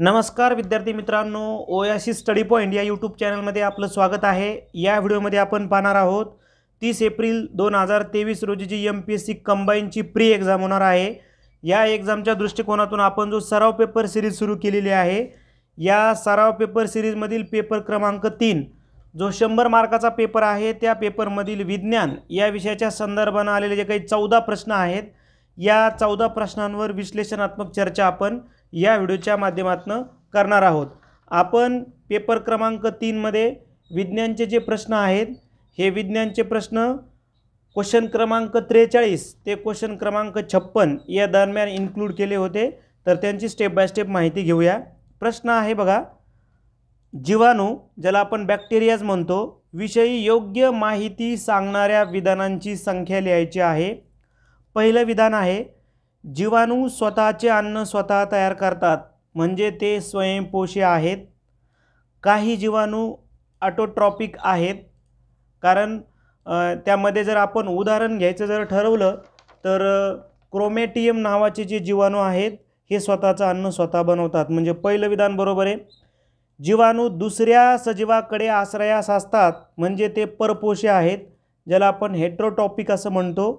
नमस्कार विद्यार्थी मित्रांनो ओयाशी स्टडी पॉईंट या यूट्यूब चॅनलमध्ये आपलं स्वागत आहे या व्हिडिओमध्ये आपण पाहणार आहोत तीस एप्रिल दोन हजार तेवीस G M P S C कंबाईनची प्री एक्झाम होणार आहे या एक्झामच्या दृष्टिकोनातून आपण जो सराव पेपर सिरीज सुरू केलेली आहे या सराव पेपर सिरीजमधील पेपर क्रमांक तीन जो शंभर मार्काचा पेपर आहे त्या पेपरमधील विज्ञान या विषयाच्या संदर्भानं आलेले जे काही चौदा प्रश्न आहेत या चौदा प्रश्नांवर विश्लेषणात्मक चर्चा आपण या व्हिडिओच्या माध्यमातून करणार आहोत आपण पेपर क्रमांक तीनमध्ये विज्ञानचे जे प्रश्न आहेत हे विज्ञानचे प्रश्न क्वेश्चन क्रमांक त्रेचाळीस ते क्वेश्चन क्रमांक छप्पन या दरम्यान इन्क्लूड केले होते तर त्यांची स्टेप बाय स्टेप माहिती घेऊया प्रश्न आहे बघा जीवाणू ज्याला आपण बॅक्टेरियाज म्हणतो विषयी योग्य माहिती सांगणाऱ्या विधानांची संख्या लिहायची आहे पहिलं विधान आहे जीवाणू स्वतःचे अन्न स्वतः तयार करतात म्हणजे ते स्वयंपोषी आहेत काही जीवाणू ऑटोट्रॉपिक आहेत कारण त्यामध्ये जर आपण उदाहरण घ्यायचं जर ठरवलं तर क्रोमेटियम नावाचे जे जीवाणू आहेत हे स्वतःचं अन्न स्वतः बनवतात म्हणजे पहिलं विधान बरोबर आहे जीवाणू दुसऱ्या सजीवाकडे आश्रयास असतात म्हणजे ते परपोषी आहेत ज्याला आपण हेट्रोटॉपिक असं म्हणतो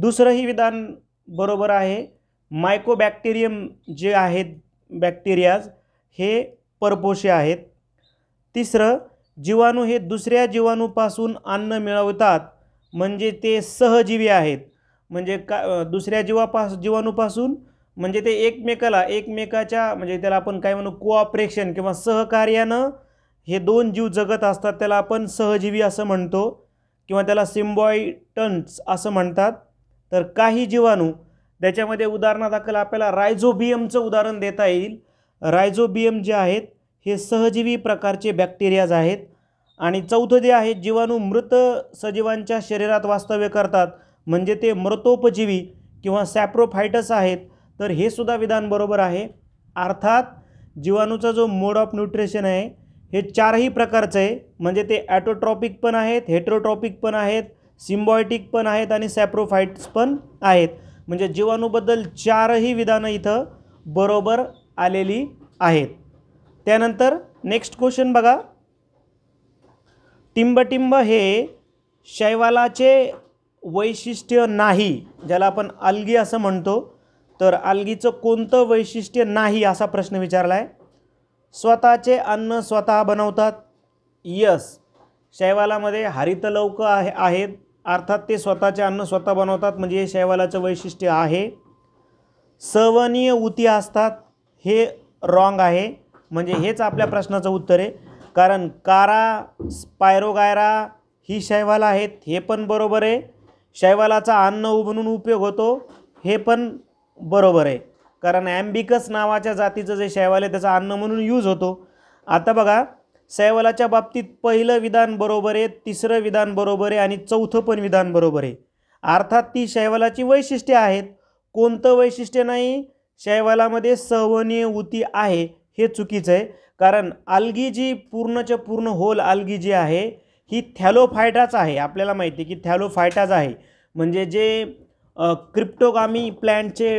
दुसरंही विधान बरोबर आहे मायकोबॅक्टेरियम जे आहेत बॅक्टेरियाज हे परपोषे आहेत तिसरं जीवाणू हे दुसऱ्या जीवाणूपासून अन्न मिळवतात म्हणजे ते सहजीवी आहेत म्हणजे का दुसऱ्या जीवापास जीवाणूपासून म्हणजे ते एकमेकाला एकमेकाच्या म्हणजे त्याला आपण काय म्हणू कोऑपरेशन किंवा सहकार्यानं हे दोन जीव जगत असतात त्याला आपण सहजीवी असं म्हणतो किंवा त्याला सिम्बॉयटन्स असं म्हणतात तर काही जीवाणू त्याच्यामध्ये उदाहरणादाखल आपल्याला रायझोबियमचं उदाहरण देता येईल रायझोबियम जे आहेत हे सहजीवी प्रकारचे बॅक्टेरियाज आहेत आणि चौथं जे आहे जीवाणू मृत सजीवांच्या शरीरात वास्तव्य करतात म्हणजे ते मृतोपजीवी किंवा सॅप्रोफायटस आहेत तर हे सुद्धा विधान बरोबर आहे अर्थात जीवाणूचा जो मोड ऑफ न्यूट्रिशन आहे हे चारही प्रकारचं आहे म्हणजे ते ॲटोट्रॉपिक पण आहेत हेट्रोट्रॉपिक पण आहेत सिम्बॉयटिक पण आहेत आणि सॅप्रोफाईट्स पण आहेत म्हणजे जीवाणूबद्दल चारही विधानं इथं बरोबर आलेली आहेत त्यानंतर नेक्स्ट क्वेश्चन बघा टिंबटिंब हे शैवालाचे वैशिष्ट्य नाही ज्याला आपण अल्गी असं म्हणतो तर अल्गीचं कोणतं वैशिष्ट्य नाही असा प्रश्न विचारला आहे स्वतःचे अन्न स्वतः बनवतात यस शैवालामध्ये हरितलवकं आहे आहेत अर्थात ते स्वतःचे अन्न स्वतः बनवतात म्हणजे हे शैवालाचं वैशिष्ट्य आहे सवनीय उती असतात हे रॉंग आहे म्हणजे हेच आपल्या प्रश्नाचं उत्तर आहे कारण कारा स्पायरोगायरा ही शैवाल आहेत हे पण बरोबर आहे शैवालाचा अन्न उभणून उपयोग होतो हे पण बरोबर आहे कारण ॲम्बिकस नावाच्या जातीचं जे शैवाल आहे त्याचं अन्न म्हणून यूज होतो आता बघा सैवालाच्या बाबतीत पहिलं विधान बरोबर आहे तिसरं विधान बरोबर आहे आणि चौथं पण विधान बरोबर आहे अर्थात ती शैवालाची वैशिष्ट्ये आहेत कोणतं वैशिष्ट्य नाही शैवालामध्ये सहवनीय उती आहे हे चुकीचं आहे कारण अल्गी जी पूर्णच्या पूर्ण होल अल्गी जी आहे ही थॅलोफायटाच आहे आपल्याला माहिती आहे की थॅलोफायटाच आहे म्हणजे जे क्रिप्टोगामी प्लॅन्टचे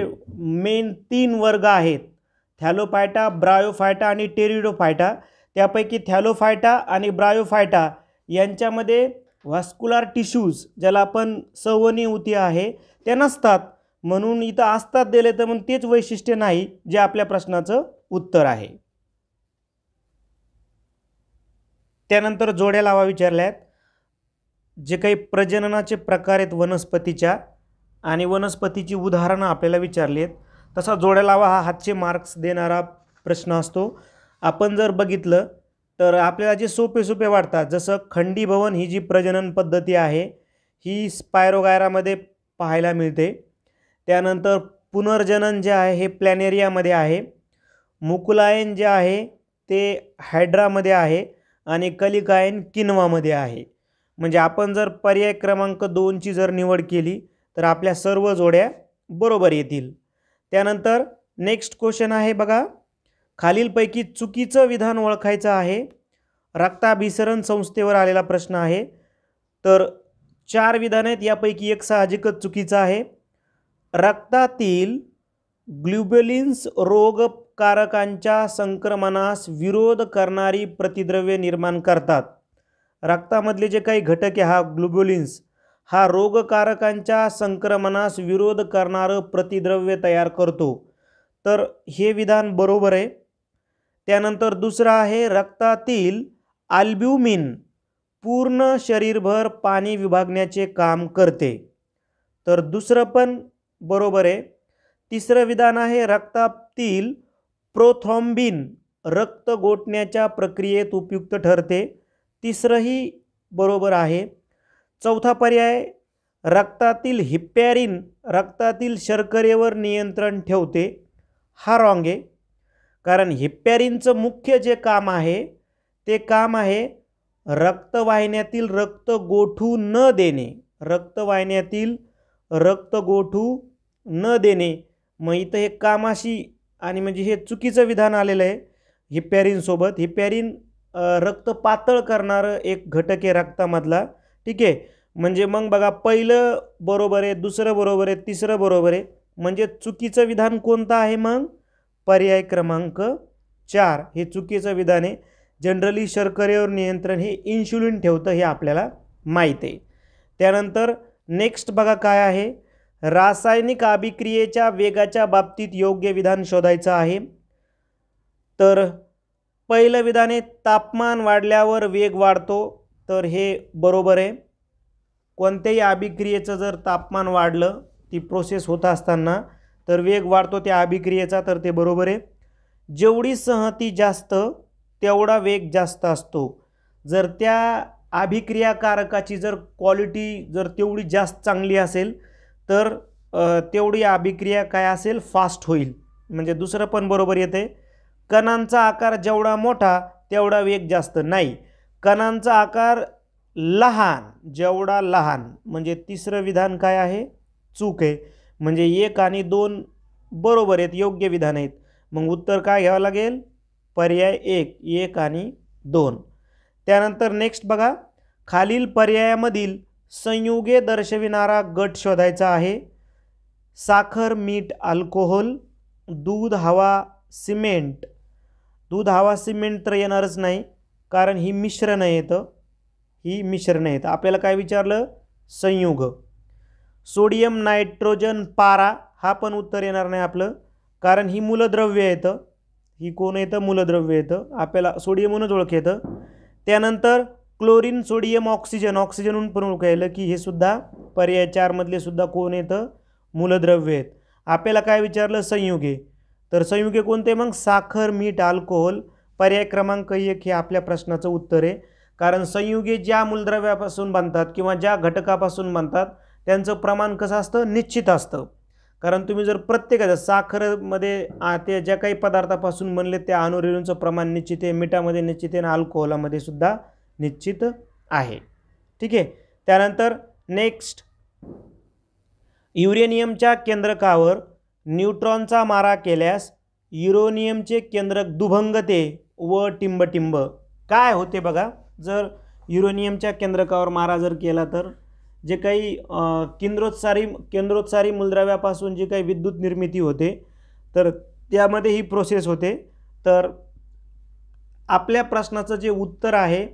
मेन तीन वर्ग आहेत थॅलोफायटा ब्रायोफायटा आणि टेरिडोफायटा त्यापैकी थॅलोफायटा आणि ब्रायोफायटा यांच्यामध्ये व्हास्कुलार टिश्यूज ज्याला आपण सवनी उती आहे ते नसतात म्हणून इथं असतात दिले तर मग तेच वैशिष्ट्य नाही जे आपल्या प्रश्नाचं उत्तर आहे त्यानंतर जोड्या लावा विचारल्यात जे काही प्रजननाचे प्रकार आहेत वनस्पतीच्या आणि वनस्पतीची उदाहरणं आपल्याला विचारली आहेत तसा जोड्या लावा हा हातचे मार्क्स देणारा प्रश्न असतो आपण जर बघितलं तर आपल्याला जे सोपे सोपे वाटतात जसं खंडी भवन ही जी प्रजनन पद्धती आहे ही स्पायरोगायरामध्ये पाहायला मिळते त्यानंतर पुनर्जनन जे आहे हे प्लॅनेरियामध्ये आहे मुकुलायन जे आहे ते हायड्रामध्ये आहे आणि कलिकायन किनवामध्ये आहे म्हणजे आपण जर पर्याय क्रमांक दोनची जर निवड केली तर आपल्या सर्व जोड्या बरोबर येतील त्यानंतर नेक्स्ट क्वेश्चन आहे बघा खालीलपैकी चुकीचं विधान ओळखायचं आहे रक्ताभिसरण संस्थेवर आलेला प्रश्न आहे तर चार विधान आहेत यापैकी एक साहजिकच चुकीचं आहे रक्तातील ग्ल्युबलिन्स रोगकारकांच्या संक्रमणास विरोध करणारी प्रतिद्रव्य निर्माण करतात रक्तामधले जे काही घटक आहे हा ग्लुबोलिन्स हा रोगकारकांच्या संक्रमणास विरोध करणारं प्रतिद्रव्य तयार करतो तर हे विधान बरोबर आहे त्यानंतर दुसरा आहे रक्तातील आल्ब्युमिन पूर्ण शरीरभर पाणी विभागण्याचे काम करते तर दुसरं पण बरोबर आहे तिसरं विधान आहे रक्तातील प्रोथॉम्बिन रक्त गोठण्याच्या प्रक्रियेत उपयुक्त ठरते तिसरंही बरोबर आहे चौथा पर्याय रक्तातील हिप्पॅरिन रक्तातील शर्करेवर नियंत्रण ठेवते हा रॉंग आहे कारण हिप्पॅरिनचं मुख्य जे काम आहे ते काम आहे रक्तवाहिन्यातील रक्त गोठू न देणे रक्तवाहिन्यातील रक्त गोठू न देणे मग इथं हे कामाशी आणि म्हणजे हे चुकीचं विधान आलेलं आहे हिप्पॅरिनसोबत हिप्पॅरिन रक्त पातळ करणारं एक घटक आहे रक्तामधला ठीक आहे म्हणजे मग बघा पहिलं बरोबर आहे दुसरं बरोबर आहे तिसरं बरोबर आहे म्हणजे चुकीचं विधान कोणतं आहे मग पर्याय क्रमांक चार हे चुकीचं विधान आहे जनरली शर्करेवर नियंत्रण हे इन्शुलिन ठेवतं हे आपल्याला माहीत आहे त्यानंतर नेक्स्ट बघा काय आहे रासायनिक अभिक्रियेच्या वेगाच्या बाबतीत योग्य विधान शोधायचं आहे तर पहिलं विधान आहे तापमान वाढल्यावर वेग वाढतो तर हे बरोबर आहे कोणत्याही अभिक्रियेचं जर तापमान वाढलं ती प्रोसेस होत असताना तर वेग वाढतो त्या अभिक्रियेचा तर ते बरोबर आहे जेवढी सहती जास्त तेवढा वेग जास्त असतो जर त्या अभिक्रियाकारकाची जर क्वालिटी जर तेवढी जास्त चांगली असेल तर तेवढी अभिक्रिया काय असेल फास्ट होईल म्हणजे दुसरं पण बरोबर येते कणांचा आकार जेवढा मोठा तेवढा वेग जास्त नाही कणांचा आकार लहान जेवढा लहान म्हणजे तिसरं विधान काय आहे चूक आहे म्हणजे एक आणि दोन बरोबर आहेत योग्य विधान आहेत मग उत्तर काय घ्यावं लागेल पर्याय एक एक आणि दोन त्यानंतर नेक्स्ट बघा खालील पर्यायामधील संयुगे दर्शविणारा गट शोधायचा आहे साखर मीठ अल्कोहोल दूध हवा सिमेंट दूध हवा सिमेंट तर येणारच नाही कारण ही मिश्रण येतं ही मिश्रण येतं आपल्याला काय विचारलं संयुग सोडियम नायट्रोजन पारा हा पण उत्तर येणार नाही आपलं कारण ही मूलद्रव्य येतं ही कोण येतं मूलद्रव्य येतं आपल्याला सोडियम म्हणूनच ओळख येतं त्यानंतर क्लोरीन सोडियम ऑक्सिजन ऑक्सिजन पण ओळख की हे सुद्धा पर्याय चारमधले सुद्धा कोण येतं मूलद्रव्य आहेत आपल्याला काय विचारलं संयुगे तर संयुगे कोणते मग साखर मीठ अल्कोहोल पर्याय क्रमांक एक हे आपल्या प्रश्नाचं उत्तर आहे कारण संयुगे ज्या मूलद्रव्यापासून बनतात किंवा ज्या घटकापासून बनतात त्यांचं प्रमाण कसं असतं निश्चित असतं कारण तुम्ही जर प्रत्येकाच्या साखरमध्ये ते ज्या काही पदार्थापासून बनले त्या अनुरेणूंचं प्रमाण निश्चित आहे मिठामध्ये निश्चित आहे आणि अल्कोहोलामध्ये सुद्धा निश्चित आहे ठीक आहे त्यानंतर नेक्स्ट युरेनियमच्या केंद्रकावर न्यूट्रॉनचा मारा केल्यास युरोनियमचे केंद्रक दुभंगते व टिंबटिंब काय होते बघा जर युरोनियमच्या केंद्रकावर मारा जर केला तर जे काही केंद्रोत्सारी केंद्रोत्सारी मूलद्रव्यापासून जी काही विद्युत निर्मिती होते तर त्यामध्ये ही प्रोसेस होते तर आपल्या प्रश्नाचं जे उत्तर आहे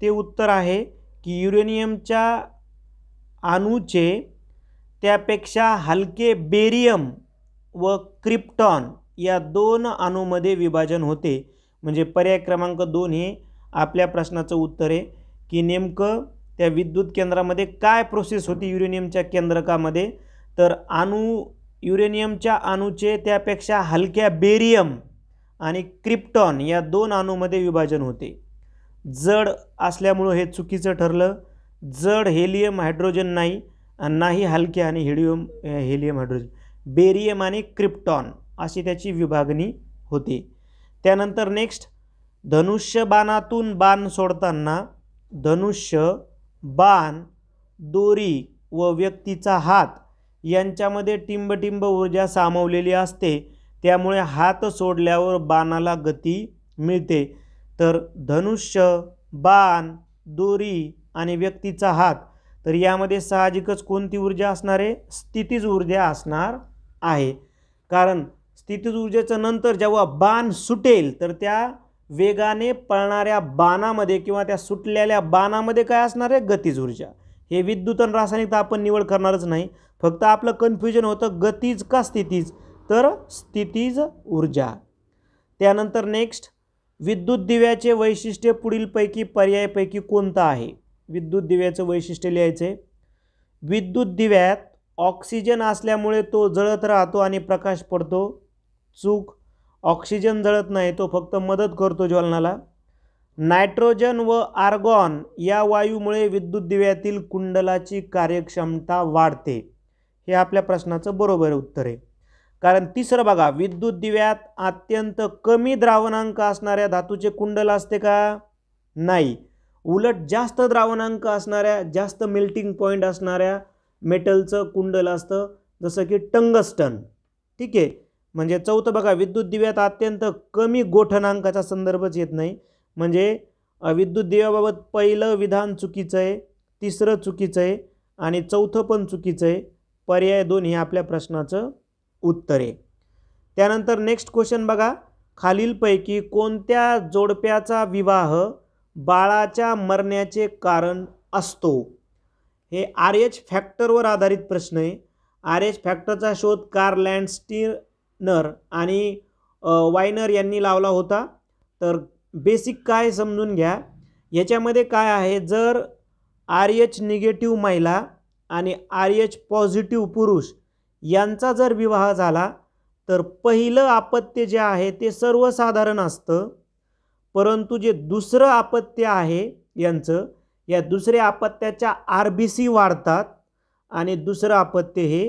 ते उत्तर आहे की युरेनियमच्या अणूचे त्यापेक्षा हलके बेरियम व क्रिप्टॉन या दोन अणूमध्ये विभाजन होते म्हणजे पर्याय क्रमांक दोन हे आपल्या प्रश्नाचं उत्तर आहे की नेमकं त्या विद्युत केंद्रामध्ये काय प्रोसेस होती युरेनियमच्या केंद्रकामध्ये तर अणू युरेनियमच्या अणूचे त्यापेक्षा हलक्या बेरियम आणि क्रिप्टॉन या दोन अणूमध्ये विभाजन होते जड असल्यामुळं हे चुकीचं ठरलं जड हेलियम हायड्रोजन नाही नाही हलके आणि हेलियम हेलियम हायड्रोजन बेरियम आणि क्रिप्टॉन अशी त्याची विभागणी होते त्यानंतर नेक्स्ट धनुष्य बाणातून बाण सोडताना धनुष्य बाण दोरी व व्यक्तीचा हात यांच्यामध्ये टिंबटिंब ऊर्जा सामावलेली असते त्यामुळे हात सोडल्यावर बाणाला गती मिळते तर धनुष्य बाण दोरी आणि व्यक्तीचा हात तर यामध्ये साहजिकच कोणती ऊर्जा असणार आहे स्थितीज ऊर्जा असणार आहे कारण स्थितीज ऊर्जेचं नंतर जेव्हा बाण सुटेल तर त्या वेगाने पळणाऱ्या बाणामध्ये किंवा त्या सुटलेल्या बाणामध्ये काय असणार आहे गतीज ऊर्जा हे विद्युत आणि रासायनिक तर आपण निवड करणारच नाही फक्त आपलं कन्फ्युजन होतं गतीज का स्थितीज तर स्थितीज ऊर्जा त्यानंतर नेक्स्ट विद्युत दिव्याचे वैशिष्ट्य पुढीलपैकी पर्यायपैकी कोणतं आहे विद्युत दिव्याचं वैशिष्ट्य लिहायचं विद्युत दिव्यात ऑक्सिजन असल्यामुळे तो जळत राहतो आणि प्रकाश पडतो चूक ऑक्सिजन जळत नाही तो फक्त मदत करतो ज्वलनाला नायट्रोजन व आर्गॉन या वायूमुळे विद्युत दिव्यातील कुंडलाची कार्यक्षमता वाढते हे आपल्या प्रश्नाचं बरोबर उत्तर आहे कारण तिसरं बघा विद्युत दिव्यात अत्यंत कमी द्रावणांक असणाऱ्या धातूचे कुंडल असते का नाही उलट जास्त द्रावणांक असणाऱ्या जास्त मेल्टिंग पॉईंट असणाऱ्या मेटलचं कुंडल असतं जसं की टंगस्टन ठीक आहे म्हणजे चौथं बघा विद्युत दिव्यात अत्यंत कमी गोठनांकाचा संदर्भच येत नाही म्हणजे विद्युत दिव्याबाबत पहिलं विधान चुकीचं आहे तिसरं चुकीचं आहे आणि चौथं पण चुकीचं आहे पर्याय दोन हे आपल्या प्रश्नाचं उत्तर आहे त्यानंतर नेक्स्ट क्वेश्चन बघा खालीलपैकी कोणत्या जोडप्याचा विवाह बाळाच्या मरण्याचे कारण असतो हे आर एच फॅक्टरवर आधारित प्रश्न आहे आर एच फॅक्टरचा शोध कार लँडस्टीर नर आणि वायनर यांनी लावला होता तर बेसिक काय समजून घ्या याच्यामध्ये काय आहे जर आर एच निगेटिव्ह महिला आणि आर एच पॉझिटिव्ह पुरुष यांचा जर विवाह झाला तर पहिलं आपत्य जे आहे ते सर्वसाधारण असतं परंतु जे दुसरं आपत्य आहे यांचं या दुसऱ्या आपत्याच्या आर बी सी वाढतात आणि दुसरं आपत्य हे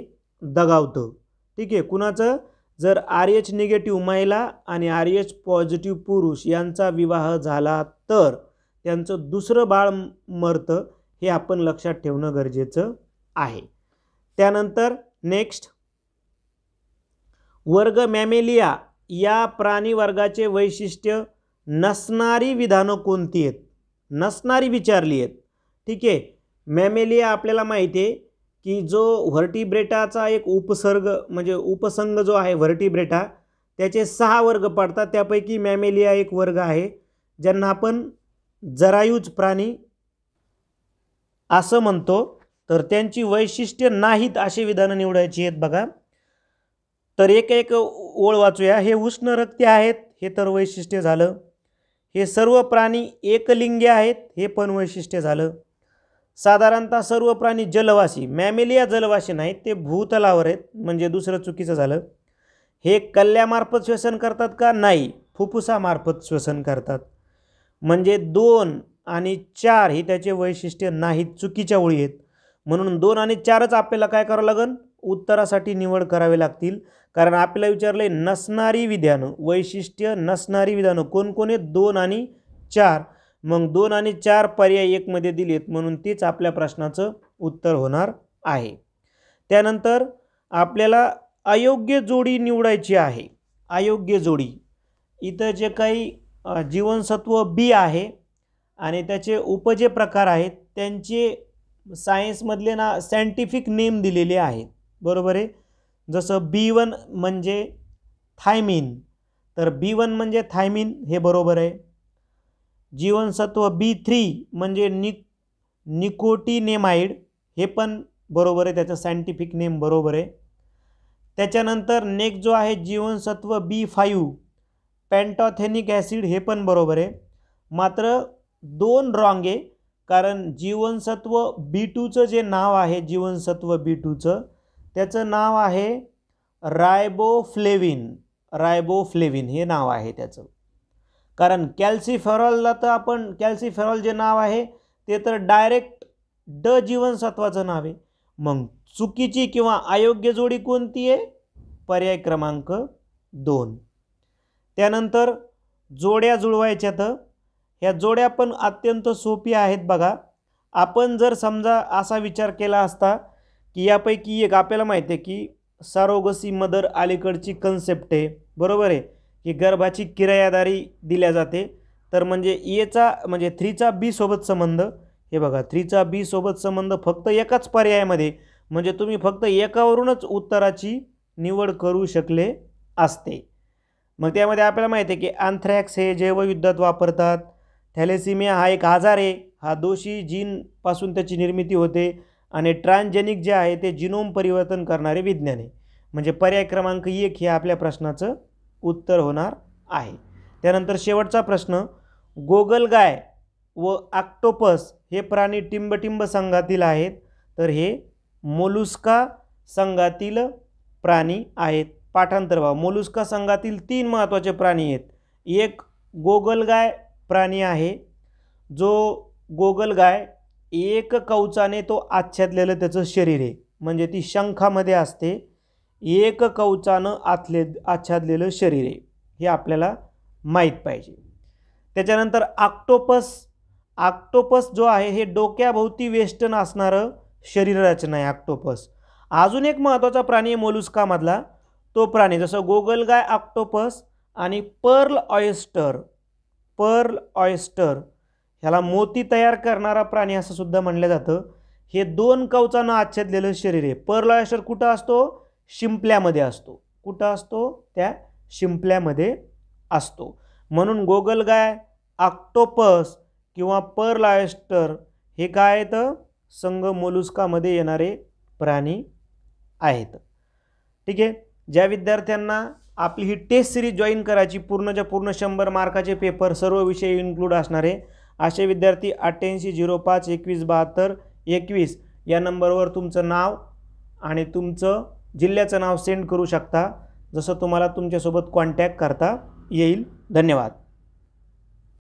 दगावतं ठीक आहे कुणाचं जर आर एच निगेटिव्ह महिला आणि आर एच पॉझिटिव्ह पुरुष यांचा विवाह झाला तर त्यांचं दुसरं बाळ मरतं हे आपण लक्षात ठेवणं गरजेचं आहे त्यानंतर नेक्स्ट वर्ग मॅमेलिया या प्राणी वर्गाचे वैशिष्ट्य नसणारी विधानं कोणती आहेत नसणारी विचारली आहेत ठीक आहे मॅमेलिया आपल्याला माहिती आहे की जो व्हर्टिब्रेटाचा एक उपसर्ग म्हणजे उपसंग जो आहे व्हर्टिब्रेटा त्याचे सहा वर्ग पडतात त्यापैकी मॅमेलिया एक वर्ग आहे ज्यांना आपण जरायूज प्राणी असं म्हणतो तर त्यांची वैशिष्ट्य नाहीत अशी विधानं निवडायची आहेत बघा तर एक एक ओळ वाचूया हे उष्णरक्ती आहेत हे तर वैशिष्ट्य झालं हे सर्व प्राणी एकलिंगी आहेत हे पण वैशिष्ट्य झालं साधारणतः सर्व प्राणी जलवासी मॅमेलिया जलवासी नाहीत ते भूतलावर आहेत म्हणजे दुसरं चुकीचं झालं हे कल्ल्यामार्फत श्वसन करतात का नाही फुफ्फुसामार्फत श्वसन करतात म्हणजे दोन आणि चार ही त्याचे वैशिष्ट्य नाहीत चुकीच्या ओळी आहेत म्हणून दोन आणि चारच आपल्याला काय करावं लागेल उत्तरासाठी निवड करावी लागतील कारण आपल्याला विचारले नसणारी विधानं वैशिष्ट्य नसणारी विधानं कोणकोण आहेत दोन आणि चार मग दोन आणि चार पर्याय एकमध्ये दिलेत म्हणून तीच आपल्या प्रश्नाचं उत्तर होणार आहे त्यानंतर आपल्याला अयोग्य जोडी निवडायची आहे अयोग्य जोडी इथं जे काही जीवनसत्व बी आहे आणि त्याचे उपजे प्रकार आहेत त्यांचे सायन्समधले ना सायंटिफिक नेम दिलेले आहेत बरोबर आहे जसं बी वन म्हणजे थायमिन तर बी वन म्हणजे थायमिन हे बरोबर आहे जीवनसत्व बी थ्री म्हणजे निक निकोटीनेमाइड हे पण बरोबर आहे त्याचं सायंटिफिक नेम बरोबर आहे त्याच्यानंतर नेक्स्ट जो आहे जीवनसत्व बी फाईव्ह पॅन्टॉथेनिक ॲसिड हे पण बरोबर आहे मात्र दोन रॉंग आहे कारण जीवनसत्व बी टूचं जे नाव आहे जीवनसत्व बी टूचं त्याचं नाव आहे रायबोफ्लेविन रायबोफ्लेविन हे नाव आहे त्याचं कारण कॅल्सिफेरॉलला तर आपण कॅल्सिफेरॉल जे नाव आहे ते तर डायरेक्ट ड जीवनसत्वाचं नाव आहे मग चुकीची किंवा अयोग्य जोडी कोणती आहे पर्याय क्रमांक दोन त्यानंतर जोड्या जुळवायच्या तर ह्या जोड्या पण अत्यंत सोपी आहेत बघा आपण जर समजा असा विचार केला असता की यापैकी एक आपल्याला माहिती आहे की सारोगसी मदर अलीकडची कन्सेप्ट आहे बरोबर आहे की गर्भाची किरायादारी दिल्या जाते तर म्हणजे एचा म्हणजे थ्रीचा सोबत संबंध हे बघा थ्रीचा बीसोबत संबंध फक्त एकाच पर्यायामध्ये म्हणजे तुम्ही फक्त एकावरूनच उत्तराची निवड करू शकले असते मग त्यामध्ये आपल्याला माहिती आहे की अँथ्रॅक्स हे जैवयुद्धात वापरतात थॅलेसिमिया हा एक आजार आहे हा दोषी जीनपासून त्याची निर्मिती होते आणि ट्रान्सजेनिक जे आहे ते जिनोम परिवर्तन करणारे विज्ञान आहे म्हणजे पर्याय क्रमांक एक हे आपल्या प्रश्नाचं उत्तर होणार आहे त्यानंतर शेवटचा प्रश्न गोगलगाय व आक्टोपस हे प्राणी टिंबटिंब संघातील आहेत तर हे मोलुस्का संघातील प्राणी आहेत पाठांतर व्हा मोलुस्का संघातील तीन महत्त्वाचे प्राणी आहेत एक गोगलगाय प्राणी आहे जो गोगलगाय एक कवचाने तो आच्छादलेलं त्याचं शरीर आहे म्हणजे ती शंखामध्ये असते एक कवचानं आतले आच्छादलेलं शरीर आहे हे आपल्याला माहीत पाहिजे त्याच्यानंतर आक्टोपस आक्टोपस जो आहे हे डोक्याभोवती वेस्टन असणारं रचना आहे आक्टोपस अजून एक महत्त्वाचा प्राणी आहे मोलुस्कामधला तो प्राणी जसं गोगलगाय आक्टोपस आणि पर्ल ऑयस्टर पर्ल ऑयस्टर ह्याला मोती तयार करणारा प्राणी असं सुद्धा म्हणलं जातं हे दोन कवचानं आच्छादलेलं शरीर आहे पर्ल ऑयस्टर कुठं असतो शिंपल्यामध्ये असतो कुठं असतो त्या शिंपल्यामध्ये असतो म्हणून गोगलगाय आक्टोपस किंवा पर्ल ऑयस्टर हे काय आहेत संघ मोलुस्कामध्ये येणारे प्राणी आहेत ठीक आहे ज्या विद्यार्थ्यांना आपली ही टेस्ट सिरीज जॉईन करायची पूर्णच्या पूर्ण शंभर मार्काचे पेपर सर्व विषय इन्क्लूड असणारे असे विद्यार्थी अठ्ठ्याऐंशी झिरो पाच एकवीस बहात्तर एकवीस या नंबरवर तुमचं नाव आणि तुमचं जिल्ह्याचं नाव सेंड करू शकता जसं तुम्हाला तुमच्यासोबत कॉन्टॅक्ट करता येईल धन्यवाद